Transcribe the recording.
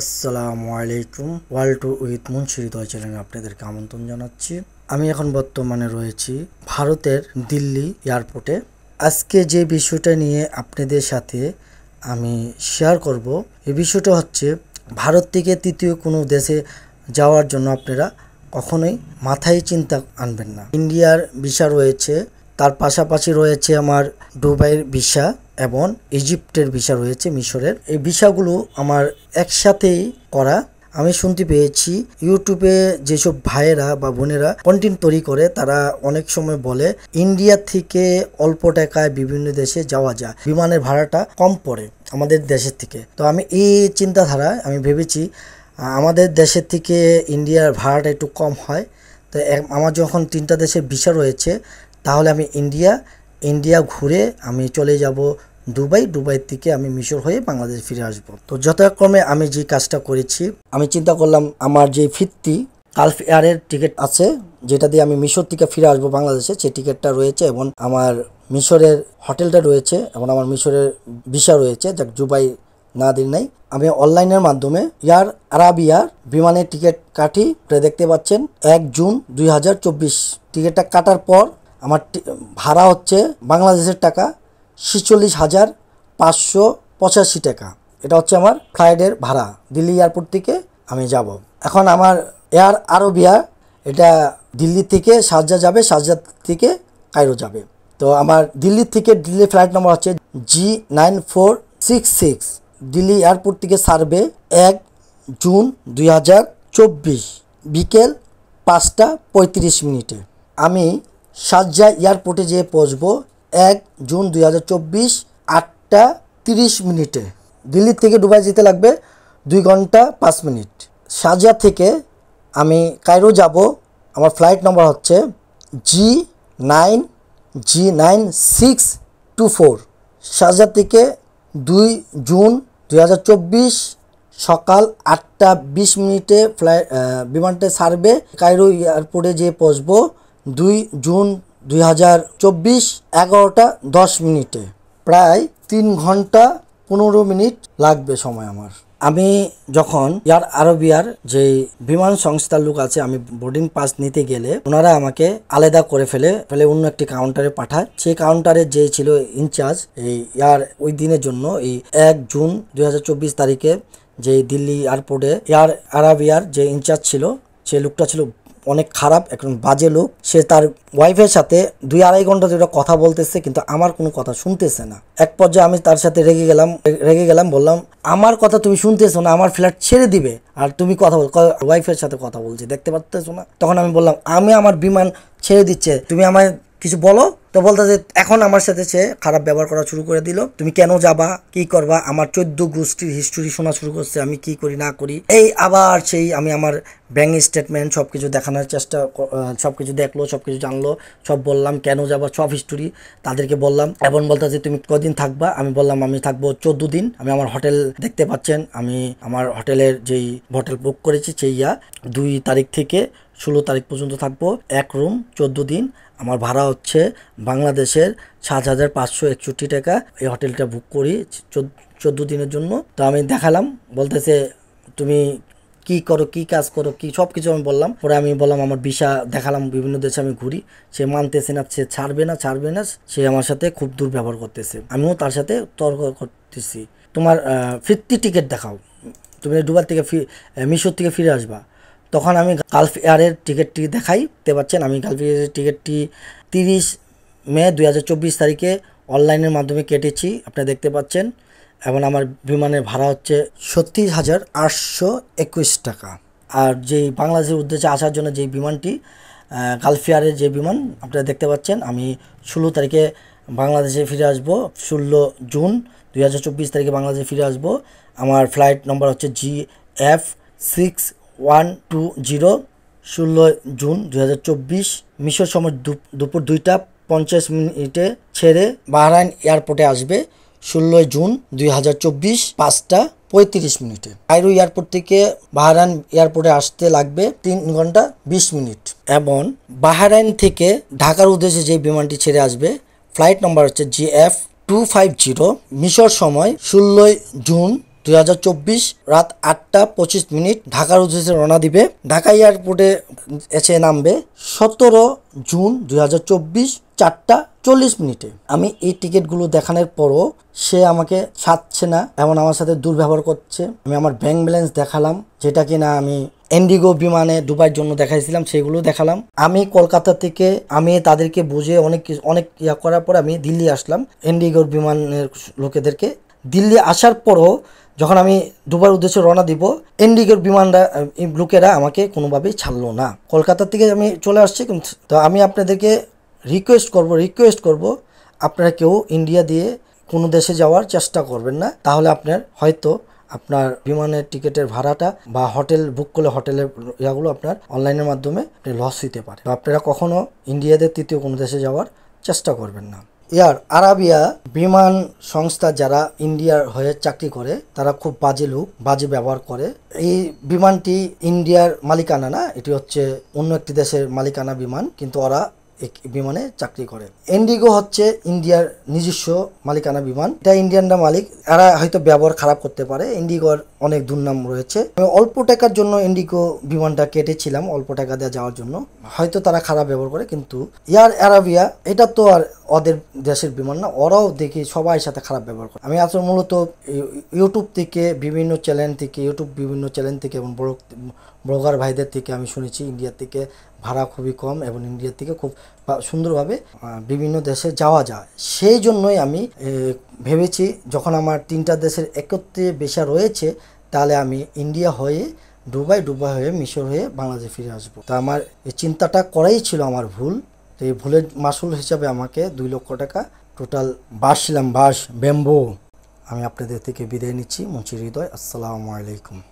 আসসালামু আলাইকুম world to with দয় চ্যানেলে আপনাদেরকে আমন্ত্রণ জানাচ্ছি আমি এখন বর্তমানে রয়েছি ভারতের দিল্লি এয়ারপোর্টে আজকে যে বিষয়টা নিয়ে আপনাদের সাথে আমি শেয়ার করব এই বিষয়টা হচ্ছে ভারত থেকে তৃতীয় কোনো দেশে যাওয়ার জন্য আপনারা কখনোই মাথায় চিন্তা আনবেন না ইন্ডিয়ার ভিসা রয়েছে তার পাশাপাশি রয়েছে আমার দুবাইয়ের ভিসা এবং ইজিপ্টের ভিসা রয়েছে মিশরের এই ভিসাগুলো আমার একসাথেই করা আমি শুনতে পেয়েছি ইউটিউবে যেসব ভাইয়েরা বা বোনেরা কন্টেন্ট তৈরি করে তারা অনেক সময় বলে ইন্ডিয়া থেকে অল্প টাকায় বিভিন্ন দেশে যাওয়া যায় বিমানের ভাড়াটা কম পড়ে আমাদের দেশের থেকে তো আমি এই চিন্তাধারা আমি ভেবেছি আমাদের দেশের থেকে ইন্ডিয়ার ভাড়াটা একটু কম হয় তো আমার যখন তিনটা দেশে ভিসা রয়েছে তাহলে আমি ইন্ডিয়া ইন্ডিয়া ঘুরে আমি চলে যাব দুবাই দুবাই থেকে আমি মিশর হয়ে বাংলাদেশ ফিরে আসব তো যথাক্রমে আমি যে কাজটা করেছি আমি চিন্তা করলাম আমার যে ফিরতি কালফ এয়ারের টিকিট আছে যেটা দিয়ে আমি মিশর থেকে ফিরে আসবো বাংলাদেশে সেই টিকিটটা রয়েছে এবং আমার মিশরের হোটেলটা রয়েছে এবং আমার মিশরের ভিসা রয়েছে যাক দুবাই না দিন নাই আমি অনলাইনের মাধ্যমে এয়ার আরাবিয়ার বিমানের টিকিট কাটি দেখতে পাচ্ছেন এক জুন দুই টিকিটটা কাটার পর আমার ভাড়া হচ্ছে বাংলাদেশের টাকা ছিচল্লিশ হাজার পাঁচশো পঁচাশি টাকা এটা হচ্ছে আমার ফ্লাইটের ভাড়া দিল্লি এয়ারপোর্ট থেকে আমি যাব। এখন আমার এয়ার আরবিয়া এটা দিল্লি থেকে সাজা যাবে সাজা থেকে কায়রো যাবে তো আমার দিল্লি থেকে দিল্লি ফ্লাইট নম্বর হচ্ছে G nine four six six Delhi airport থেকে সার্ভে এক জুন দুই বিকেল পাঁচটা পঁয়ত্রিশ মিনিটে আমি সাজ্জা এয়ারপোর্টে যেয়ে পৌঁছবো এক জুন দুই হাজার চব্বিশ আটটা তিরিশ মিনিটে দিল্লি থেকে দুবাই যেতে লাগবে দুই ঘন্টা পাঁচ মিনিট সাজা থেকে আমি কায়রো যাব আমার ফ্লাইট নম্বর হচ্ছে G nine G nine six two four সাজা থেকে দুই জুন দুই হাজার চব্বিশ সকাল আটটা বিশ মিনিটে ফ্লাই বিমানটা ছাড়বে কায়রো এয়ারপোর্টে যেয়ে পৌঁছবো দুই জুন দুই হাজার চব্বিশ এগারোটা দশ মিনিটে প্রায় তিন ঘন্টা পনেরো মিনিট লাগবে সময় আমার আমি যখন ইয়ার আরবিয়ার যে বিমান সংস্থার লোক আছে আমি বোর্ডিং পাস নিতে গেলে ওনারা আমাকে আলাদা করে ফেলে ফেলে অন্য একটি কাউন্টারে পাঠায় সেই কাউন্টারে যে ছিল ইনচার্জ এই ইয়ার ওই দিনের জন্য এই এক জুন দুই তারিখে যে দিল্লি এয়ারপোর্টে এয়ার আরাবিয়ার যে ইনচার্জ ছিল সে লোকটা ছিল অনেক খারাপ একজন বাজে লোক সে তার ওয়াইফের সাথে দুই আড়াই ঘন্টা যেটা কথা বলতেছে কিন্তু আমার কোনো কথা শুনতেছে না এক পর্যায়ে আমি তার সাথে রেগে গেলাম রেগে গেলাম বললাম আমার কথা তুমি শুনতেছো না আমার ফ্ল্যাট ছেড়ে দিবে আর তুমি কথা বল ওয়াইফের সাথে কথা বলছি দেখতে পারতেছো না তখন আমি বললাম আমি আমার বিমান ছেড়ে দিচ্ছে তুমি আমার কিছু বলো তো বলতে যে এখন আমার সাথে সে খারাপ ব্যবহার করা শুরু করে দিল তুমি কেন যাবা কি করবা আমার চোদ্দ গোষ্ঠীর হিস্টোরি শোনা শুরু করছে আমি কি করি না করি এই আবার সেই আমি আমার ব্যাঙ্ক স্টেটমেন্ট সব কিছু দেখানোর চেষ্টা সব কিছু দেখলো সব কিছু জানলো সব বললাম কেন যাবা সব হিস্টোরি তাদেরকে বললাম এবং বলতে যে তুমি কদিন থাকবা আমি বললাম আমি থাকবো চোদ্দ দিন আমি আমার হোটেল দেখতে পাচ্ছেন আমি আমার হোটেলের যেই হোটেল বুক করেছি সেই ইয়া দুই তারিখ থেকে ষোলো তারিখ পর্যন্ত থাকবো এক রুম চোদ্দ দিন আমার ভাড়া হচ্ছে বাংলাদেশের সাত হাজার পাঁচশো একষট্টি টাকা এই হোটেলটা বুক করি চোদ্দ দিনের জন্য তো আমি দেখালাম বলতেছে তুমি কি করো কি কাজ করো কি সব কিছু আমি বললাম পরে আমি বললাম আমার ভিসা দেখালাম বিভিন্ন দেশে আমি ঘুরি সে মানতেছে না সে ছাড়বে না ছাড়বে না সে আমার সাথে খুব দুর্ব্যবহার করতেছে আমিও তার সাথে তর্ক করতেছি তোমার ফিরতি টিকিট দেখাও তুমি ডুবার থেকে ফি মিশর থেকে ফিরে আসবা তখন আমি গালফ এয়ারের টিকিটটি দেখাই দেখতে পাচ্ছেন আমি গালফ এয়ারের টিকিটটি তিরিশ মে চব্বিশ তারিখে অনলাইনের মাধ্যমে কেটেছি আপনারা দেখতে পাচ্ছেন এবং আমার বিমানের ভাড়া হচ্ছে ছত্রিশ হাজার আটশো একুশ টাকা আর যেই বাংলাদেশের উদ্দেশ্যে আসার জন্য যে বিমানটি গালফিয়ারের যে বিমান আপনারা দেখতে পাচ্ছেন আমি ষোলো তারিখে বাংলাদেশে ফিরে আসব ষোলো জুন দুই তারিখে বাংলাদেশে ফিরে আসব আমার ফ্লাইট নম্বর হচ্ছে G F six one two zero ষোলো জুন দু মিশর সময় দুপুর দুইটা পঞ্চাশ মিনিটে ছেড়ে বাহরাইন এয়ারপোর্টে আসবে ষোলোই জুন দুই হাজার চব্বিশ পাঁচটা পঁয়ত্রিশ মিনিটে কায়রো এয়ারপোর্ট থেকে বাহরাইন এয়ারপোর্টে আসতে লাগবে তিন ঘন্টা বিশ মিনিট এবং বাহরাইন থেকে ঢাকার উদ্দেশ্যে যে বিমানটি ছেড়ে আসবে ফ্লাইট নম্বর হচ্ছে G F two five zero মিশর সময় ষোলোই জুন দুই রাত আটটা পঁচিশ মিনিট ঢাকার উদ্দেশ্যে রওনা দিবে ঢাকা এয়ারপোর্টে এসে নামবে সতেরো জুন দুই হাজার চব্বিশ চারটা চল্লিশ মিনিটে আমি এই টিকিটগুলো দেখানোর পরও সে আমাকে ছাড়ছে না এমন আমার সাথে দুর্ব্যবহার করছে আমি আমার ব্যাংক ব্যালেন্স দেখালাম যেটা কিনা আমি এন্ডিগো বিমানে দুবাইয়ের জন্য দেখাইছিলাম সেগুলো দেখালাম আমি কলকাতা থেকে আমি তাদেরকে বুঝে অনেক অনেক ইয়া করার পর আমি দিল্লি আসলাম এন্ডিগোর বিমানের লোকেদেরকে দিল্লি আসার পরও যখন আমি দুবার উদ্দেশ্যে রওনা দিব এনডিগের বিমানরা লোকেরা আমাকে কোনোভাবেই ছাড়লো না কলকাতার থেকে আমি চলে আসছি কিন্তু তো আমি আপনাদেরকে রিকোয়েস্ট করব রিকোয়েস্ট করব আপনারা কেউ ইন্ডিয়া দিয়ে কোনো দেশে যাওয়ার চেষ্টা করবেন না তাহলে আপনার হয়তো আপনার বিমানের টিকিটের ভাড়াটা বা হোটেল বুক করলে হোটেলের ইয়াগুলো আপনার অনলাইনের মাধ্যমে আপনি লস দিতে পারে আপনারা কখনো ইন্ডিয়াদের তৃতীয় কোনো দেশে যাওয়ার চেষ্টা করবেন না এয়ার আরাবিয়া বিমান সংস্থা যারা ইন্ডিয়ার হয়ে চাকরি করে তারা খুব বাজে লোক বাজে ব্যবহার করে এই বিমানটি ইন্ডিয়ার মালিকানা না এটি হচ্ছে অন্য একটি দেশের মালিকানা বিমান কিন্তু ওরা বিমানে চাকরি করে এন্ডিগো হচ্ছে ইন্ডিয়ার নিজস্ব মালিকানা বিমান এটা ইন্ডিয়ানরা মালিক এরা হয়তো ব্যবহার খারাপ করতে পারে ইন্ডিগোর অনেক দুর্নাম রয়েছে আমি অল্প টাকার জন্য ইন্ডিগো বিমানটা কেটেছিলাম অল্প টাকা দেওয়া যাওয়ার জন্য হয়তো তারা খারাপ ব্যবহার করে কিন্তু ইয়ার অ্যারাবিয়া এটা তো আর ওদের দেশের বিমান না ওরাও দেখি সবাই সাথে খারাপ ব্যবহার করে আমি আসলে মূলত ইউটিউব থেকে বিভিন্ন চ্যানেল থেকে ইউটিউব বিভিন্ন চ্যানেল থেকে এবং বড় ব্লগার ভাইদের থেকে আমি শুনেছি ইন্ডিয়ার থেকে ভাড়া খুবই কম এবং ইন্ডিয়ার থেকে খুব সুন্দরভাবে বিভিন্ন দেশে যাওয়া যায় সেই জন্যই আমি ভেবেছি যখন আমার তিনটা দেশের একত্রে বেশা রয়েছে তাহলে আমি ইন্ডিয়া হয়ে ডুবাই ডুবাই হয়ে মিশর হয়ে বাংলাদেশে ফিরে আসবো তা আমার এই চিন্তাটা করাই ছিল আমার ভুল তো এই ভুলের মাসুল হিসাবে আমাকে দুই লক্ষ টাকা টোটাল বাস ছিলাম বাস ব্যাম্বো আমি আপনাদের থেকে বিদায় নিচ্ছি মুন্সি হৃদয় আসসালামু আলাইকুম